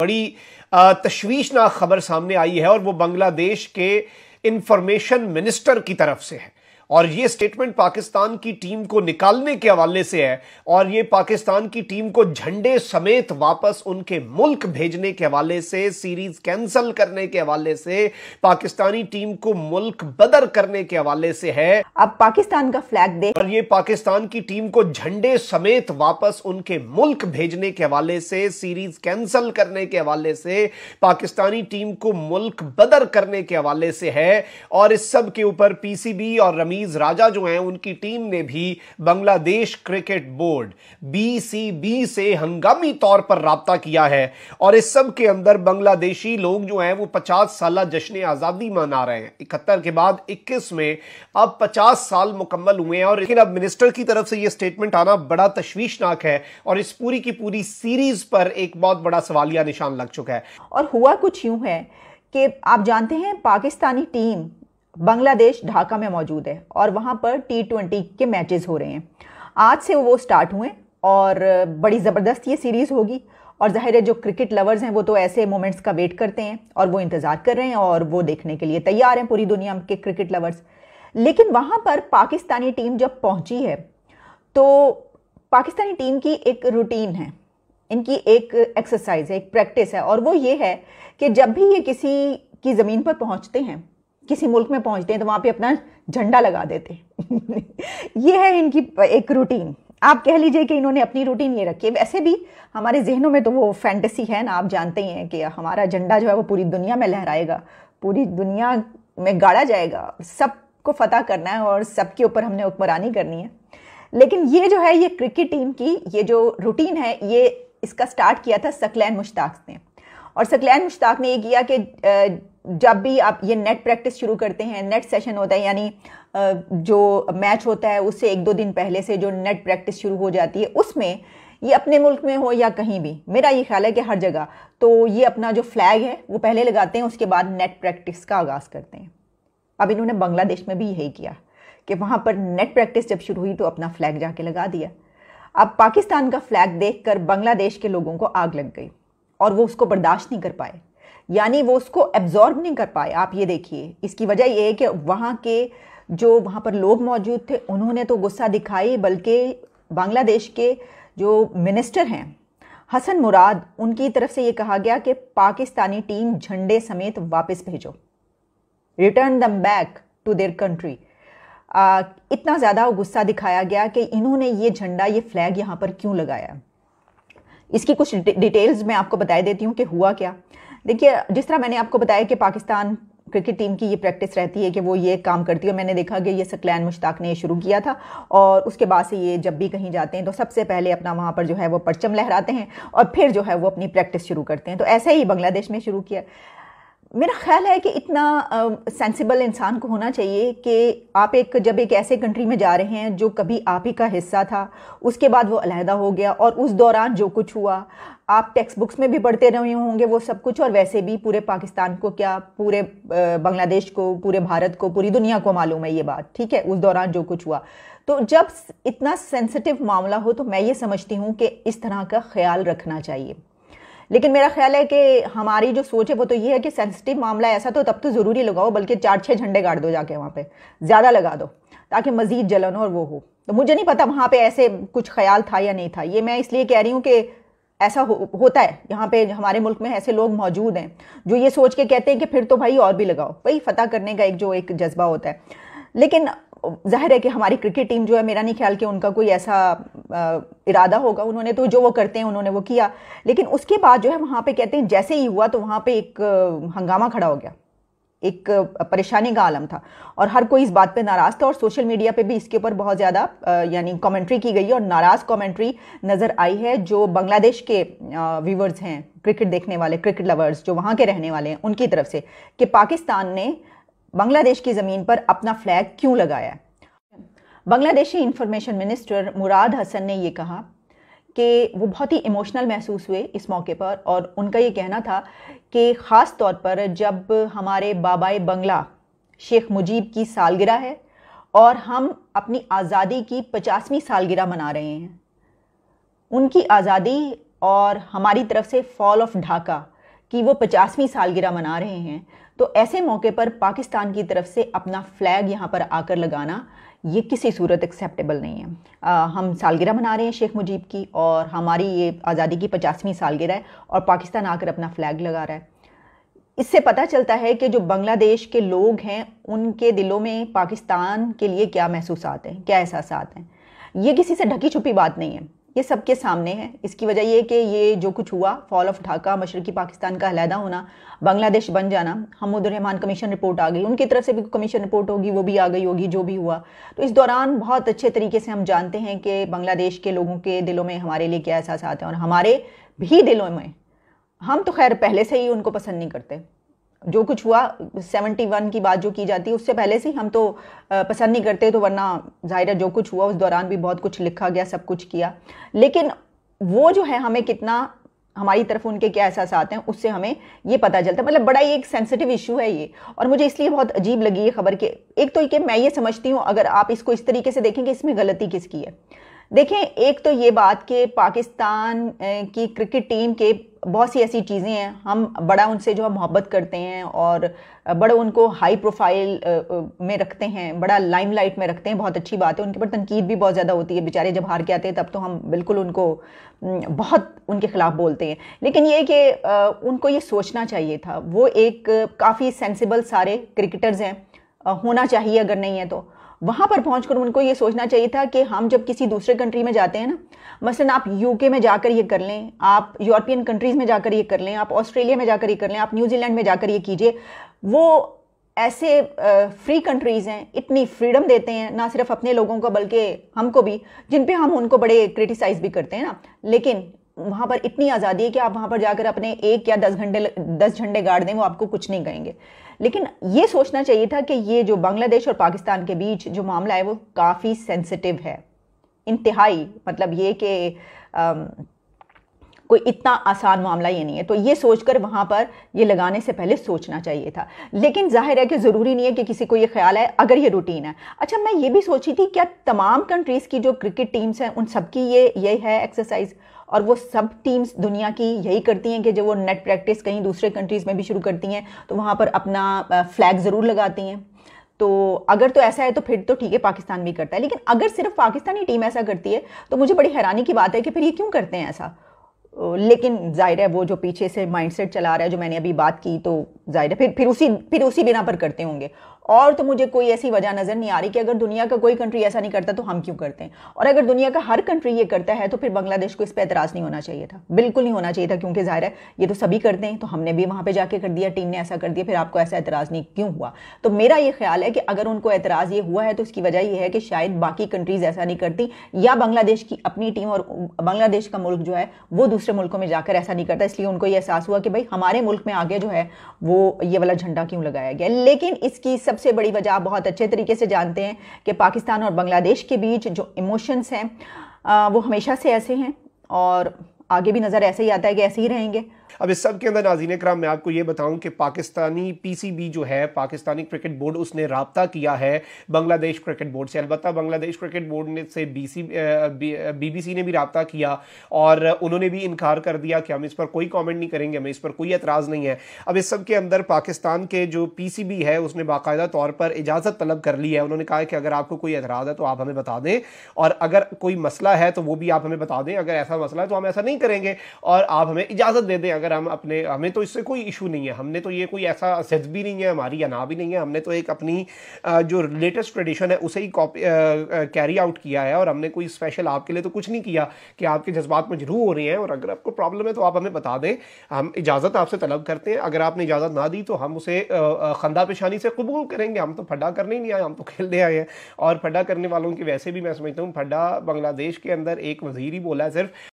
बड़ी तशवीशनाक खबर सामने आई है और वो बांग्लादेश के इंफॉर्मेशन मिनिस्टर की तरफ से है और ये स्टेटमेंट पाकिस्तान की टीम को निकालने के हवाले से है और ये पाकिस्तान की टीम को झंडे समेत वापस उनके मुल्क भेजने के हवाले से सीरीज कैंसिल करने के हवाले से पाकिस्तानी टीम को मुल्क बदर करने के हवाले से है अब पाकिस्तान का फ्लैग दे और ये पाकिस्तान की टीम को झंडे समेत वापस उनके मुल्क भेजने के हवाले से सीरीज कैंसिल करने के हवाले से पाकिस्तानी टीम को मुल्क बदर करने के हवाले से है और इस सब के ऊपर पीसीबी और रमी अजीज राजा जो हैं उनकी टीम ने भी बांग्लादेश क्रिकेट बोर्ड बीसीबी से हंगामी तौर पर रबता किया है और इस सब के अंदर बांग्लादेशी लोग जो हैं वो पचास साल जश्न आज़ादी मना रहे हैं इकहत्तर के बाद इक्कीस में अब पचास साल मुकम्मल हुए हैं और लेकिन अब मिनिस्टर की तरफ से यह स्टेटमेंट आना बड़ा तश्वीशनाक है और इस पूरी की पूरी सीरीज पर एक बहुत बड़ा सवालिया निशान लग चुका है और हुआ कुछ यूं है कि आप जानते हैं पाकिस्तानी टीम बांग्लादेश ढाका में मौजूद है और वहाँ पर टी ट्वेंटी के मैचेस हो रहे हैं आज से वो स्टार्ट हुए और बड़ी ज़बरदस्त ये सीरीज़ होगी और ज़ाहिर है जो क्रिकेट लवर्स हैं वो तो ऐसे मोमेंट्स का वेट करते हैं और वो इंतज़ार कर रहे हैं और वो देखने के लिए तैयार हैं पूरी दुनिया के क्रिकेट लवर्स लेकिन वहाँ पर पाकिस्तानी टीम जब पहुँची है तो पाकिस्तानी टीम की एक रूटीन है इनकी एक एक्सरसाइज है एक प्रैक्टिस है और वो ये है कि जब भी ये किसी की ज़मीन पर पहुँचते हैं किसी मुल्क में पहुंचते हैं तो वहाँ पे अपना झंडा लगा देते ये है इनकी एक रूटीन आप कह लीजिए कि इन्होंने अपनी रूटीन ये रखी है वैसे भी हमारे जहनों में तो वो फैंटेसी है ना आप जानते ही हैं कि हमारा झंडा जो है वो पूरी दुनिया में लहराएगा पूरी दुनिया में गाड़ा जाएगा सबको फतह करना है और सबके ऊपर हमने हुक्मरानी करनी है लेकिन ये जो है ये क्रिकेट टीम की ये जो रूटीन है ये इसका स्टार्ट किया था सकलैन मुश्ताक ने और सकलैन मुश्ताक ने ये किया कि जब भी आप ये नेट प्रैक्टिस शुरू करते हैं नेट सेशन होता है यानी जो मैच होता है उससे एक दो दिन पहले से जो नेट प्रैक्टिस शुरू हो जाती है उसमें ये अपने मुल्क में हो या कहीं भी मेरा ये ख्याल है कि हर जगह तो ये अपना जो फ्लैग है वो पहले लगाते हैं उसके बाद नेट प्रैक्टिस का आगाज़ करते हैं अब इन्होंने बांग्लादेश में भी यही किया कि वहाँ पर नेट प्रैक्टिस जब शुरू हुई तो अपना फ्लैग जाके लगा दिया अब पाकिस्तान का फ्लैग देखकर बांग्लादेश के लोगों को आग लग गई और वो उसको बर्दाश्त नहीं कर पाए यानी वो उसको एब्जॉर्ब नहीं कर पाए आप ये देखिए इसकी वजह ये है कि वहाँ के जो वहाँ पर लोग मौजूद थे उन्होंने तो गुस्सा दिखाई बल्कि बांग्लादेश के जो मिनिस्टर हैं हसन मुराद उनकी तरफ से ये कहा गया कि पाकिस्तानी टीम झंडे समेत वापस भेजो return them back to their country इतना ज़्यादा गुस्सा दिखाया गया कि इन्होंने ये झंडा ये फ्लैग यहाँ पर क्यों लगाया इसकी कुछ डिटेल्स मैं आपको बताई देती हूँ कि हुआ क्या देखिए जिस तरह मैंने आपको बताया कि पाकिस्तान क्रिकेट टीम की ये प्रैक्टिस रहती है कि वो ये काम करती है मैंने देखा कि ये सकलैन मुश्ताक ने शुरू किया था और उसके बाद से ये जब भी कहीं जाते हैं तो सबसे पहले अपना वहाँ पर जो है वो परचम लहराते हैं और फिर जो है वो अपनी प्रैक्टिस शुरू करते हैं तो ऐसे ही बांग्लादेश में शुरू किया मेरा ख्याल है कि इतना सेंसिबल uh, इंसान को होना चाहिए कि आप एक जब एक ऐसे कंट्री में जा रहे हैं जो कभी आप ही का हिस्सा था उसके बाद वो अलहदा हो गया और उस दौरान जो कुछ हुआ आप टेक्स्ट बुक्स में भी पढ़ते रहे होंगे वो सब कुछ और वैसे भी पूरे पाकिस्तान को क्या पूरे बांग्लादेश को पूरे भारत को पूरी दुनिया को मालूम है ये बात ठीक है उस दौरान जो कुछ हुआ तो जब इतना सेंसिटिव मामला हो तो मैं ये समझती हूँ कि इस तरह का ख्याल रखना चाहिए लेकिन मेरा ख्याल है कि हमारी जो सोच है वो तो ये है कि सेंसिटिव मामला ऐसा तो तब तो ज़रूरी लगाओ बल्कि चार छः झंडे गाड़ दो जाके वहाँ पे ज़्यादा लगा दो ताकि मज़ीद जलन और वो हो तो मुझे नहीं पता वहाँ पे ऐसे कुछ ख्याल था या नहीं था ये मैं इसलिए कह रही हूँ कि ऐसा हो, होता है यहाँ पे हमारे मुल्क में ऐसे लोग मौजूद हैं जो ये सोच के कहते हैं कि फिर तो भाई और भी लगाओ भाई फतेह करने का एक जो एक जज्बा होता है लेकिन जाहिर है कि हमारी क्रिकेट टीम जो है मेरा नहीं ख्याल कि उनका कोई ऐसा इरादा होगा उन्होंने तो जो वो करते हैं उन्होंने वो किया लेकिन उसके बाद जो है वहाँ पे कहते हैं जैसे ही हुआ तो वहाँ पे एक हंगामा खड़ा हो गया एक परेशानी का आलम था और हर कोई इस बात पे नाराज़ था और सोशल मीडिया पे भी इसके ऊपर बहुत ज़्यादा यानी कमेंट्री की गई और नाराज़ कमेंट्री नज़र आई है जो बांग्लादेश के व्यूवर्स हैं क्रिकेट देखने वाले क्रिकेट लवर्स जो वहाँ के रहने वाले हैं उनकी तरफ से कि पाकिस्तान ने बांग्लादेश की ज़मीन पर अपना फ्लैग क्यों लगाया बांग्लादेशी इंफॉर्मेशन मिनिस्टर मुराद हसन ने यह कहा कि वो बहुत ही इमोशनल महसूस हुए इस मौके पर और उनका ये कहना था कि ख़ास तौर पर जब हमारे बाबा बंगला शेख मुजीब की सालगिरह है और हम अपनी आज़ादी की पचासवीं सालगिरह मना रहे हैं उनकी आज़ादी और हमारी तरफ से फॉल ऑफ ढाका कि वो पचासवीं सालगिरह मना रहे हैं तो ऐसे मौके पर पाकिस्तान की तरफ से अपना फ्लैग यहाँ पर आकर लगाना ये किसी सूरत एक्सेप्टेबल नहीं है आ, हम सालगिरह मना रहे हैं शेख मुजीब की और हमारी ये आज़ादी की पचासवीं सालगिरह है और पाकिस्तान आकर अपना फ्लैग लगा रहा है इससे पता चलता है कि जो बांग्लादेश के लोग हैं उनके दिलों में पाकिस्तान के लिए क्या महसूस आते हैं क्या एहसास हैं ये किसी से ढकी छुपी बात नहीं है ये सबके सामने है इसकी वजह ये कि ये जो कुछ हुआ फॉल ऑफ ढाका मशरकी पाकिस्तान का अलहदा होना बांग्लादेश बन जाना हमदुररहमान कमीशन रिपोर्ट आ गई उनकी तरफ से भी कमीशन रिपोर्ट होगी वो भी आ गई होगी जो भी हुआ तो इस दौरान बहुत अच्छे तरीके से हम जानते हैं कि बांग्लादेश के लोगों के दिलों में हमारे लिए क्या एहसास आते हैं और हमारे भी दिलों में हम तो खैर पहले से ही उनको पसंद नहीं करते जो कुछ हुआ 71 की बात जो की जाती है उससे पहले से हम तो पसंद नहीं करते तो वरना ज़ाहिर जो कुछ हुआ उस दौरान भी बहुत कुछ लिखा गया सब कुछ किया लेकिन वो जो है हमें कितना हमारी तरफ उनके क्या एहसास आते हैं उससे हमें ये पता चलता है मतलब बड़ा ही एक सेंसिटिव इशू है ये और मुझे इसलिए बहुत अजीब लगी ये खबर कि एक तो ये मैं ये समझती हूँ अगर आप इसको इस तरीके से देखें कि इसमें गलती किसकी है देखें एक तो ये बात कि पाकिस्तान की क्रिकेट टीम के बहुत सी ऐसी चीज़ें हैं हम बड़ा उनसे जो है मोहब्बत करते हैं और बड़े उनको हाई प्रोफाइल में रखते हैं बड़ा लाइमलाइट में रखते हैं बहुत अच्छी बात है उनके ऊपर तनकीद भी बहुत ज़्यादा होती है बेचारे जब हार के आते हैं तब तो हम बिल्कुल उनको बहुत उनके ख़िलाफ़ बोलते हैं लेकिन ये कि उनको ये सोचना चाहिए था वो एक काफ़ी सेंसिबल सारे क्रिकेटर्स हैं होना चाहिए अगर नहीं है तो वहां पर पहुँच उनको ये सोचना चाहिए था कि हम जब किसी दूसरे कंट्री में जाते हैं ना मसलन आप यूके में जाकर ये कर लें आप यूरोपियन कंट्रीज़ में जाकर ये कर लें आप ऑस्ट्रेलिया में जाकर ये कर लें आप न्यूजीलैंड में जाकर ये कीजिए वो ऐसे फ्री कंट्रीज़ हैं इतनी फ्रीडम देते हैं ना सिर्फ अपने लोगों को बल्कि हमको भी जिन पे हम उनको बड़े क्रिटिसाइज़ भी करते हैं ना लेकिन वहां पर इतनी आज़ादी है कि आप वहां पर जाकर अपने एक या दस घंटे दस झंडे गाड़ दें वो आपको कुछ नहीं कहेंगे लेकिन ये सोचना चाहिए था कि ये जो बांग्लादेश और पाकिस्तान के बीच जो मामला है वो काफ़ी सेंसिटिव है इंतहाई मतलब ये कि कोई इतना आसान मामला ये नहीं है तो ये सोचकर वहां पर ये लगाने से पहले सोचना चाहिए था लेकिन जाहिर है कि ज़रूरी नहीं है कि किसी को ये ख्याल है अगर ये रूटीन है अच्छा मैं ये भी सोची थी क्या तमाम कंट्रीज़ की जो क्रिकेट टीम्स हैं उन सबकी ये ये है एक्सरसाइज और वो सब टीम्स दुनिया की यही करती हैं कि जब वो नेट प्रैक्टिस कहीं दूसरे कंट्रीज़ में भी शुरू करती हैं तो वहाँ पर अपना फ्लैग ज़रूर लगाती हैं तो अगर तो ऐसा है तो फिर तो ठीक है पाकिस्तान भी करता है लेकिन अगर सिर्फ पाकिस्तानी टीम ऐसा करती है तो मुझे बड़ी हैरानी की बात है कि फिर ये क्यों करते हैं ऐसा लेकिन जाहिर है वो जो पीछे से माइंडसेट चला रहा है जो मैंने अभी बात की तो जाहिर है फिर फिर उसी फिर उसी बिना पर करते होंगे और तो मुझे कोई ऐसी वजह नज़र नहीं आ रही कि अगर दुनिया का कोई कंट्री ऐसा नहीं करता तो हम क्यों करते हैं और अगर दुनिया का हर कंट्री ये करता है तो फिर बांग्लादेश को इस पर एतराज़ नहीं होना चाहिए था बिल्कुल नहीं होना चाहिए था क्योंकि ज़ाहिर है ये तो सभी करते हैं तो हमने भी वहाँ पर जाके कर दिया टीम ने ऐसा कर दिया फिर आपको ऐसा एतराज़ नहीं क्यों हुआ तो मेरा ये ख्याल है कि अगर उनको एतराज़ ये हुआ है तो इसकी वजह यह है कि शायद बाकी कंट्रीज़ ऐसा नहीं करती या बांग्लादेश की अपनी टीम और बांग्लादेश का मुल्क जो है वो दूसरे मुल्कों में जाकर ऐसा नहीं करता इसलिए उनको यह एहसास हुआ कि भाई हमारे मुल्क में आगे जो है वो ये वाला झंडा क्यों लगाया गया लेकिन इसकी सबसे बड़ी वजह आप बहुत अच्छे तरीके से जानते हैं कि पाकिस्तान और बांग्लादेश के बीच जो इमोशंस हैं वो हमेशा से ऐसे हैं और आगे भी नज़र ऐसे ही आता है कि ऐसे ही रहेंगे अब इस सब के अंदर नाजीन कराम मैं आपको ये बताऊं कि पाकिस्तानी पीसीबी जो है पाकिस्तानी क्रिकेट बोर्ड उसने रबता किया है बांग्लादेश क्रिकेट बोर्ड से अलबत् बांग्लादेश क्रिकेट बोर्ड ने से बीसी बीबीसी ने भी रबता किया और उन्होंने भी इनकार कर दिया कि हम इस पर कोई कॉमेंट नहीं करेंगे हमें इस पर कोई एतराज़ नहीं है अब इस सब के अंदर पाकिस्तान के जो पी सी बी है उसने बाकायदा तौर पर इजाज़त तलब कर ली है उन्होंने कहा कि अगर आपको कोई एतराज़ है तो आप हमें बता दें और अगर कोई मसला है तो वो भी आप हमें बता दें अगर ऐसा मसला है तो हम ऐसा नहीं करेंगे और आप हमें इजाज़त दे दें अगर हम अपने हमें तो इससे कोई इशू नहीं है हमने तो ये कोई ऐसा जिद भी नहीं है हमारी या ना भी नहीं है हमने तो एक अपनी जो लेटेस्ट ट्रेडिशन है उसे ही कॉपी कैरी आउट किया है और हमने कोई स्पेशल आपके लिए तो कुछ नहीं किया कि आपके जज्बात मजरू हो रहे हैं और अगर आपको प्रॉब्लम है तो आप हमें बता दें हम इजाज़त आपसे तलब करते हैं अगर आपने इजाज़त ना दी तो हम उसे खंदा पेशानी से कबूल करेंगे हम तो फड्डा करने ही नहीं आए हम तो खेलने आए हैं और फड्डा करने वालों की वैसे भी मैं समझता हूँ फड्डा बांग्लादेश के अंदर एक वजीर ही बोला है सिर्फ